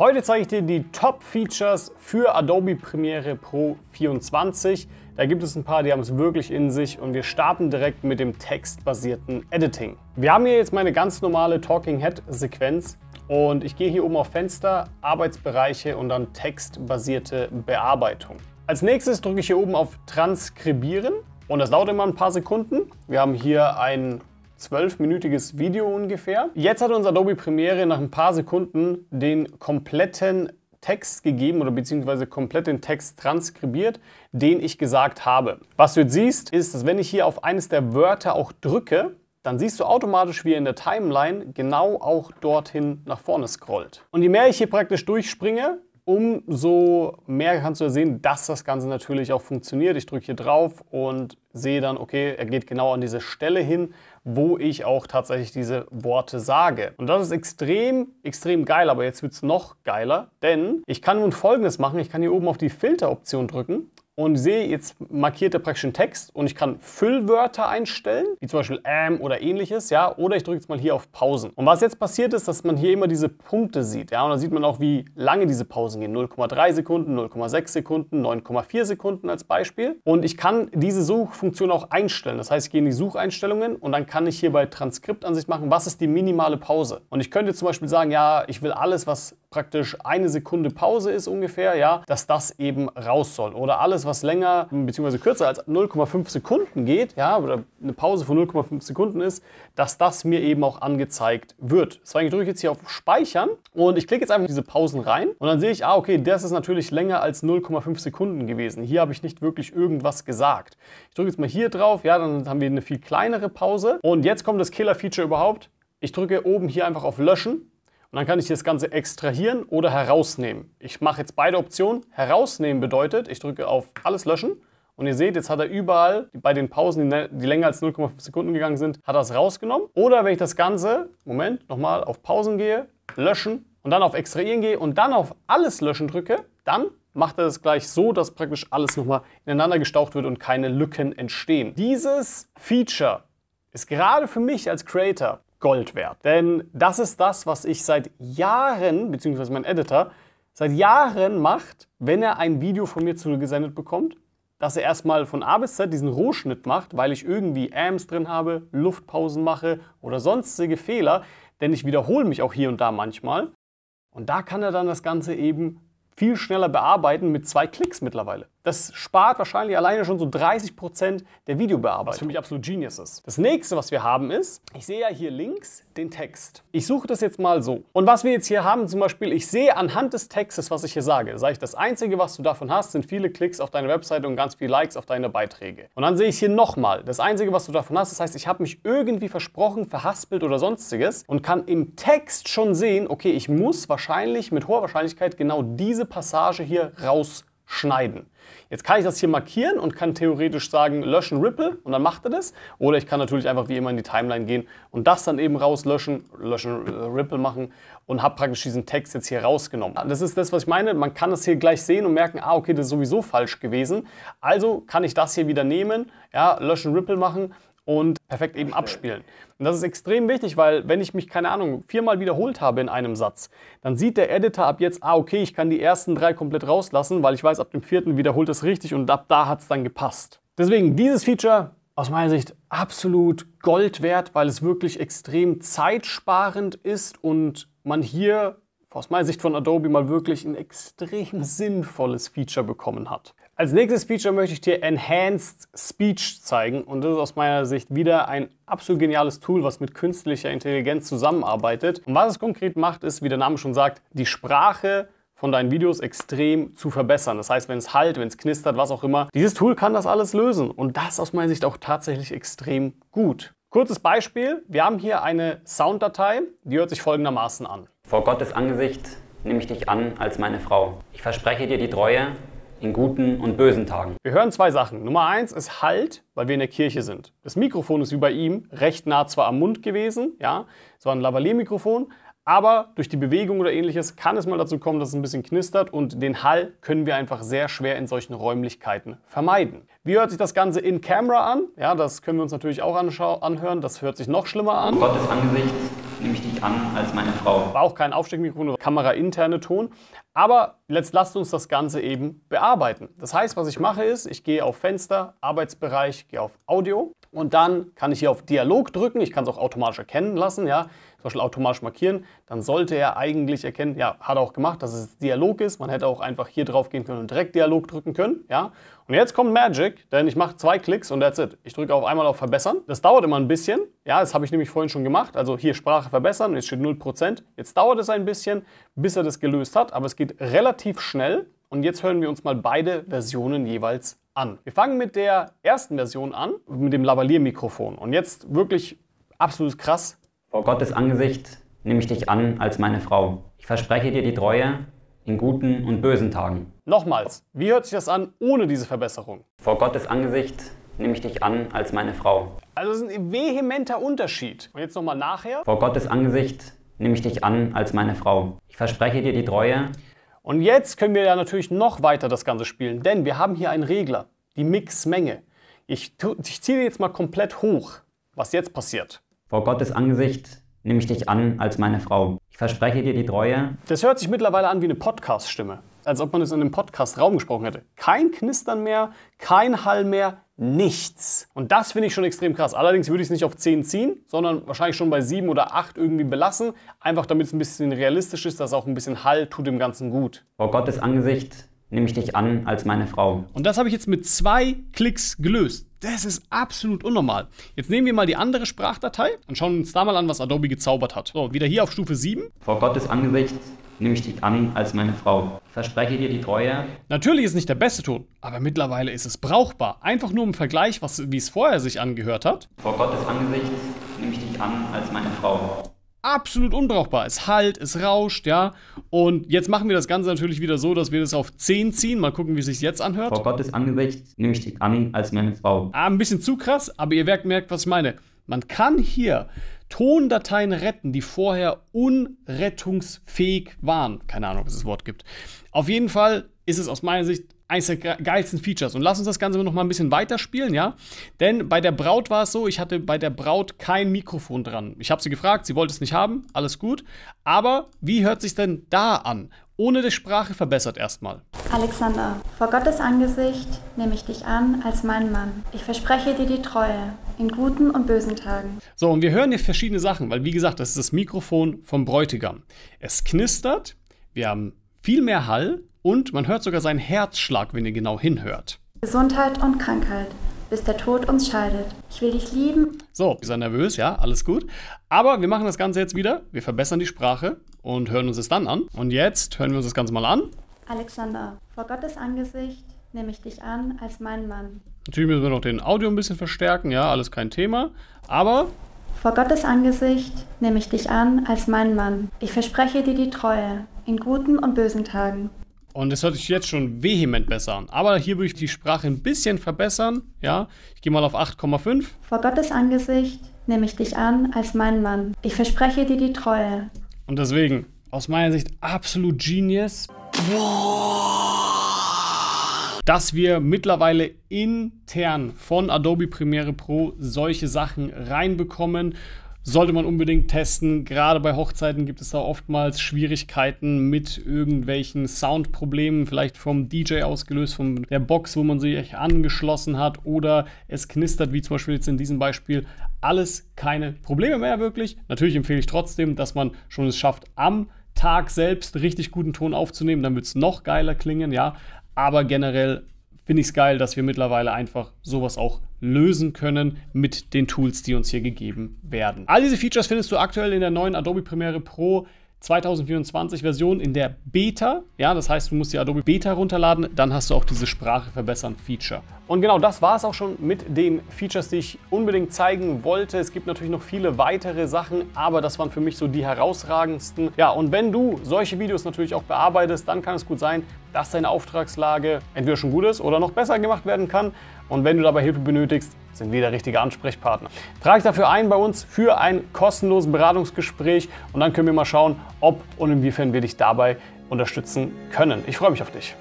Heute zeige ich dir die Top-Features für Adobe Premiere Pro 24. Da gibt es ein paar, die haben es wirklich in sich und wir starten direkt mit dem textbasierten Editing. Wir haben hier jetzt meine ganz normale Talking Head-Sequenz und ich gehe hier oben auf Fenster, Arbeitsbereiche und dann textbasierte Bearbeitung. Als nächstes drücke ich hier oben auf Transkribieren und das dauert immer ein paar Sekunden. Wir haben hier einen zwölfminütiges Video ungefähr. Jetzt hat uns Adobe Premiere nach ein paar Sekunden den kompletten Text gegeben oder beziehungsweise komplett den Text transkribiert, den ich gesagt habe. Was du jetzt siehst, ist, dass wenn ich hier auf eines der Wörter auch drücke, dann siehst du automatisch, wie er in der Timeline genau auch dorthin nach vorne scrollt. Und je mehr ich hier praktisch durchspringe, umso mehr kannst du sehen, dass das Ganze natürlich auch funktioniert. Ich drücke hier drauf und sehe dann, okay, er geht genau an diese Stelle hin, wo ich auch tatsächlich diese Worte sage. Und das ist extrem, extrem geil, aber jetzt wird es noch geiler, denn ich kann nun folgendes machen. Ich kann hier oben auf die Filteroption drücken und sehe, jetzt markiert er praktisch einen Text und ich kann Füllwörter einstellen, wie zum Beispiel am oder ähnliches, ja, oder ich drücke jetzt mal hier auf Pausen. Und was jetzt passiert ist, dass man hier immer diese Punkte sieht, ja, und da sieht man auch, wie lange diese Pausen gehen. 0,3 Sekunden, 0,6 Sekunden, 9,4 Sekunden als Beispiel. Und ich kann diese Suchfunktion auch einstellen. Das heißt, ich gehe in die Sucheinstellungen und dann kann ich hier bei Transkriptansicht machen, was ist die minimale Pause. Und ich könnte zum Beispiel sagen, ja, ich will alles, was praktisch eine Sekunde Pause ist ungefähr, ja, dass das eben raus soll. Oder alles, was länger bzw. kürzer als 0,5 Sekunden geht, ja, oder eine Pause von 0,5 Sekunden ist, dass das mir eben auch angezeigt wird. Deswegen drücke ich jetzt hier auf Speichern und ich klicke jetzt einfach diese Pausen rein und dann sehe ich, ah, okay, das ist natürlich länger als 0,5 Sekunden gewesen. Hier habe ich nicht wirklich irgendwas gesagt. Ich drücke jetzt mal hier drauf, ja, dann haben wir eine viel kleinere Pause. Und jetzt kommt das Killer-Feature überhaupt. Ich drücke oben hier einfach auf Löschen und dann kann ich das Ganze extrahieren oder herausnehmen. Ich mache jetzt beide Optionen. Herausnehmen bedeutet, ich drücke auf alles löschen. Und ihr seht, jetzt hat er überall bei den Pausen, die ne-, länger als 0,5 Sekunden gegangen sind, hat er es rausgenommen. Oder wenn ich das Ganze, Moment, nochmal auf Pausen gehe, löschen und dann auf Extrahieren gehe und dann auf alles löschen drücke, dann macht er es gleich so, dass praktisch alles nochmal ineinander gestaucht wird und keine Lücken entstehen. Dieses Feature ist gerade für mich als Creator Gold wert. Denn das ist das, was ich seit Jahren, beziehungsweise mein Editor, seit Jahren macht, wenn er ein Video von mir zugesendet bekommt, dass er erstmal von A bis Z diesen Rohschnitt macht, weil ich irgendwie Amps drin habe, Luftpausen mache oder sonstige Fehler, denn ich wiederhole mich auch hier und da manchmal. Und da kann er dann das Ganze eben viel schneller bearbeiten mit zwei Klicks mittlerweile. Das spart wahrscheinlich alleine schon so 30% Prozent der Videobearbeitung. Was für mich absolut Genius ist. Das nächste, was wir haben, ist, ich sehe ja hier links den Text. Ich suche das jetzt mal so. Und was wir jetzt hier haben, zum Beispiel, ich sehe anhand des Textes, was ich hier sage. Sage ich, das Einzige, was du davon hast, sind viele Klicks auf deine Webseite und ganz viele Likes auf deine Beiträge. Und dann sehe ich hier nochmal, das Einzige, was du davon hast, das heißt, ich habe mich irgendwie versprochen, verhaspelt oder sonstiges und kann im Text schon sehen, okay, ich muss wahrscheinlich mit hoher Wahrscheinlichkeit genau diese Passage hier raus schneiden. Jetzt kann ich das hier markieren und kann theoretisch sagen, löschen Ripple und dann macht er das. Oder ich kann natürlich einfach wie immer in die Timeline gehen und das dann eben rauslöschen, löschen äh, Ripple machen und habe praktisch diesen Text jetzt hier rausgenommen. Das ist das, was ich meine. Man kann das hier gleich sehen und merken, ah, okay, das ist sowieso falsch gewesen. Also kann ich das hier wieder nehmen, ja, löschen Ripple machen und perfekt eben abspielen. Und das ist extrem wichtig, weil wenn ich mich, keine Ahnung, viermal wiederholt habe in einem Satz, dann sieht der Editor ab jetzt, ah, okay, ich kann die ersten drei komplett rauslassen, weil ich weiß, ab dem vierten wiederholt es richtig und ab da hat es dann gepasst. Deswegen dieses Feature aus meiner Sicht absolut Gold wert, weil es wirklich extrem zeitsparend ist und man hier aus meiner Sicht von Adobe mal wirklich ein extrem sinnvolles Feature bekommen hat. Als nächstes Feature möchte ich dir Enhanced Speech zeigen und das ist aus meiner Sicht wieder ein absolut geniales Tool, was mit künstlicher Intelligenz zusammenarbeitet. Und was es konkret macht, ist, wie der Name schon sagt, die Sprache von deinen Videos extrem zu verbessern. Das heißt, wenn es halt, wenn es knistert, was auch immer, dieses Tool kann das alles lösen und das aus meiner Sicht auch tatsächlich extrem gut. Kurzes Beispiel, wir haben hier eine Sounddatei, die hört sich folgendermaßen an. Vor Gottes Angesicht nehme ich dich an als meine Frau. Ich verspreche dir die Treue in guten und bösen Tagen. Wir hören zwei Sachen. Nummer eins ist Halt, weil wir in der Kirche sind. Das Mikrofon ist wie bei ihm recht nah zwar am Mund gewesen, ja, es war ein Lavalier-Mikrofon, aber durch die Bewegung oder ähnliches kann es mal dazu kommen, dass es ein bisschen knistert und den Hall können wir einfach sehr schwer in solchen Räumlichkeiten vermeiden. Wie hört sich das Ganze in Camera an? Ja, das können wir uns natürlich auch anhören. Das hört sich noch schlimmer an. Gottes Angesicht nehme ich dich an als meine Frau. War auch kein Aufsteckmikrofon, oder kamerainterne Ton. Aber jetzt lasst uns das Ganze eben bearbeiten. Das heißt, was ich mache ist, ich gehe auf Fenster, Arbeitsbereich, gehe auf Audio und dann kann ich hier auf Dialog drücken. Ich kann es auch automatisch erkennen lassen, ja zum Beispiel automatisch markieren, dann sollte er eigentlich erkennen, ja, hat er auch gemacht, dass es Dialog ist. Man hätte auch einfach hier drauf gehen können und direkt Dialog drücken können, ja. Und jetzt kommt Magic, denn ich mache zwei Klicks und that's it. Ich drücke auf einmal auf Verbessern. Das dauert immer ein bisschen. Ja, das habe ich nämlich vorhin schon gemacht. Also hier Sprache verbessern, jetzt steht 0%. Jetzt dauert es ein bisschen, bis er das gelöst hat, aber es geht relativ schnell. Und jetzt hören wir uns mal beide Versionen jeweils an. Wir fangen mit der ersten Version an, mit dem Lavalier-Mikrofon. Und jetzt wirklich absolut krass, vor Gottes Angesicht nehme ich dich an als meine Frau. Ich verspreche dir die Treue in guten und bösen Tagen. Nochmals, wie hört sich das an ohne diese Verbesserung? Vor Gottes Angesicht nehme ich dich an als meine Frau. Also das ist ein vehementer Unterschied. Und jetzt nochmal nachher. Vor Gottes Angesicht nehme ich dich an als meine Frau. Ich verspreche dir die Treue. Und jetzt können wir ja natürlich noch weiter das Ganze spielen, denn wir haben hier einen Regler, die Mixmenge. Ich, ich ziehe jetzt mal komplett hoch, was jetzt passiert. Vor Gottes Angesicht nehme ich dich an als meine Frau. Ich verspreche dir die Treue. Das hört sich mittlerweile an wie eine Podcast-Stimme. Als ob man es in einem Podcast-Raum gesprochen hätte. Kein Knistern mehr, kein Hall mehr, nichts. Und das finde ich schon extrem krass. Allerdings würde ich es nicht auf 10 ziehen, sondern wahrscheinlich schon bei 7 oder 8 irgendwie belassen. Einfach damit es ein bisschen realistisch ist, dass auch ein bisschen Hall tut dem Ganzen gut. Vor Gottes Angesicht nehme ich dich an als meine Frau. Und das habe ich jetzt mit zwei Klicks gelöst. Das ist absolut unnormal. Jetzt nehmen wir mal die andere Sprachdatei und schauen uns da mal an, was Adobe gezaubert hat. So, wieder hier auf Stufe 7. Vor Gottes Angesicht nehme ich dich an als meine Frau. Verspreche dir die Treue. Natürlich ist nicht der beste Ton, aber mittlerweile ist es brauchbar. Einfach nur im Vergleich, was, wie es vorher sich angehört hat. Vor Gottes Angesicht nehme ich dich an als meine Frau absolut unbrauchbar. Es halt, es rauscht, ja. Und jetzt machen wir das Ganze natürlich wieder so, dass wir das auf 10 ziehen. Mal gucken, wie es sich jetzt anhört. Vor Gottes Angesicht nehme ich dich an als meine Frau. Ah, ein bisschen zu krass, aber ihr merkt, was ich meine. Man kann hier Tondateien retten, die vorher unrettungsfähig waren. Keine Ahnung, ob es das Wort gibt. Auf jeden Fall ist es aus meiner Sicht eines der geilsten Features. Und lass uns das Ganze noch mal ein bisschen weiterspielen, ja? Denn bei der Braut war es so, ich hatte bei der Braut kein Mikrofon dran. Ich habe sie gefragt, sie wollte es nicht haben, alles gut. Aber wie hört sich denn da an? Ohne die Sprache verbessert erstmal. Alexander, vor Gottes Angesicht nehme ich dich an als meinen Mann. Ich verspreche dir die Treue in guten und bösen Tagen. So, und wir hören hier verschiedene Sachen, weil wie gesagt, das ist das Mikrofon vom Bräutigam. Es knistert, wir haben viel mehr Hall und man hört sogar seinen Herzschlag, wenn ihr genau hinhört. Gesundheit und Krankheit, bis der Tod uns scheidet. Ich will dich lieben. So, wir sind nervös, ja, alles gut. Aber wir machen das Ganze jetzt wieder. Wir verbessern die Sprache und hören uns es dann an. Und jetzt hören wir uns das Ganze mal an. Alexander, vor Gottes Angesicht nehme ich dich an als mein Mann. Natürlich müssen wir noch den Audio ein bisschen verstärken, ja, alles kein Thema. Aber. Vor Gottes Angesicht nehme ich dich an als mein Mann. Ich verspreche dir die Treue in guten und bösen Tagen, und es hört sich jetzt schon vehement besser an. Aber hier würde ich die Sprache ein bisschen verbessern. Ja, ich gehe mal auf 8,5. Vor Gottes Angesicht nehme ich dich an als meinen Mann. Ich verspreche dir die Treue. Und deswegen, aus meiner Sicht, absolut genius. Dass wir mittlerweile intern von Adobe Premiere Pro solche Sachen reinbekommen sollte man unbedingt testen. Gerade bei Hochzeiten gibt es da oftmals Schwierigkeiten mit irgendwelchen Soundproblemen, vielleicht vom DJ ausgelöst, von der Box, wo man sich angeschlossen hat oder es knistert, wie zum Beispiel jetzt in diesem Beispiel. Alles keine Probleme mehr wirklich. Natürlich empfehle ich trotzdem, dass man schon es schafft, am Tag selbst richtig guten Ton aufzunehmen. Dann wird es noch geiler klingen, ja. Aber generell finde ich es geil, dass wir mittlerweile einfach sowas auch lösen können mit den Tools, die uns hier gegeben werden. All diese Features findest du aktuell in der neuen Adobe Premiere Pro 2024 Version in der Beta. Ja, das heißt, du musst die Adobe Beta runterladen, dann hast du auch diese Sprache verbessern Feature. Und genau das war es auch schon mit den Features, die ich unbedingt zeigen wollte. Es gibt natürlich noch viele weitere Sachen, aber das waren für mich so die herausragendsten. Ja, und wenn du solche Videos natürlich auch bearbeitest, dann kann es gut sein, dass deine Auftragslage entweder schon gut ist oder noch besser gemacht werden kann. Und wenn du dabei Hilfe benötigst, sind wir der richtige Ansprechpartner. Trag dafür ein bei uns für ein kostenloses Beratungsgespräch und dann können wir mal schauen, ob und inwiefern wir dich dabei unterstützen können. Ich freue mich auf dich.